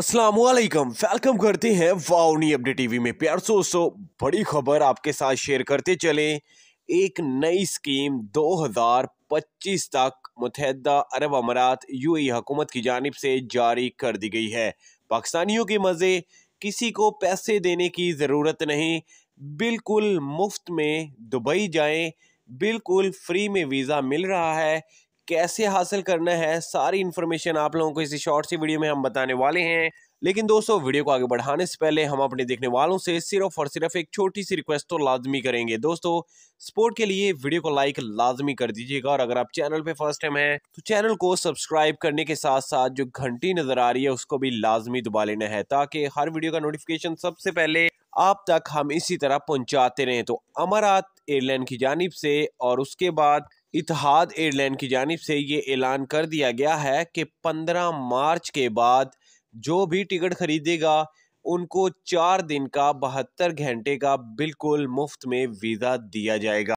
अस्सलाम वालेकुम वेलकम करते हैं वाउनी अपडेट टीवी में प्यार सो बड़ी खबर आपके साथ शेयर करते चले एक नई स्कीम 2025 तक मुतहदा अरब अमारात यूएई हुकूमत की जानब से जारी कर दी गई है पाकिस्तानियों के मज़े किसी को पैसे देने की ज़रूरत नहीं बिल्कुल मुफ्त में दुबई जाएं बिल्कुल फ्री में वीज़ा मिल रहा है कैसे हासिल करना है सारी इन्फॉर्मेशन आप लोगों को इसी शॉर्ट सी वीडियो में हम बताने वाले हैं लेकिन दोस्तों वीडियो को आगे बढ़ाने से पहले हम अपने देखने वालों से सिर्फ और सिर्फ एक छोटी सी रिक्वेस्ट तो लाजमी करेंगे दोस्तों सपोर्ट के लिए वीडियो को लाइक लाजमी कर दीजिएगा और अगर आप चैनल पे फर्स्ट टाइम हैं तो चैनल को सब्सक्राइब करने के साथ साथ जो घंटी नजर आ रही है उसको भी लाजमी दबा लेना है ताकि हर वीडियो का नोटिफिकेशन सबसे पहले आप तक हम इसी तरह पहुंचाते रहे तो अमरात एयरलाइन की जानब से और उसके बाद इतिहाद एयरलाइन की जानब से ये ऐलान कर दिया गया है कि 15 मार्च के बाद जो भी टिकट ख़रीदेगा उनको चार दिन का बहत्तर घंटे का बिल्कुल मुफ्त में वीज़ा दिया जाएगा